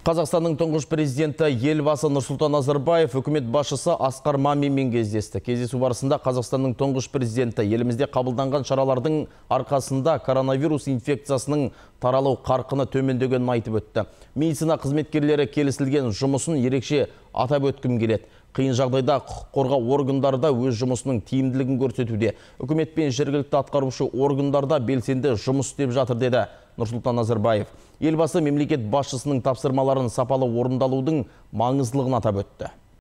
Қазақстанның тұңғыш президенті елбасы Нұрсұлтан Азарбаев үкімет башысы Асқар Маминмен кездесті. Кездесу барысында Қазақстанның тұңғыш президенті елімізде қабылданған шаралардың арқасында коронавирус инфекциясының таралу қарқыны төмендегенін айтып өтті. Медицина қызметкерлері келісілген жұмысын ерекше атап өткім келеді. Қиын жағдайда құқық қорғау органдарда өз жұмысының тиімділігін көрсетуде. Үкімет пен жергілікті атқарушы органдарда белсенді жұмыс істеп жатыр деді Нұрсултан Назарбаев. Елбасы мемлекет басшысының тапсырмаларын сапалы орындалудың маңыздылығын атап өтті.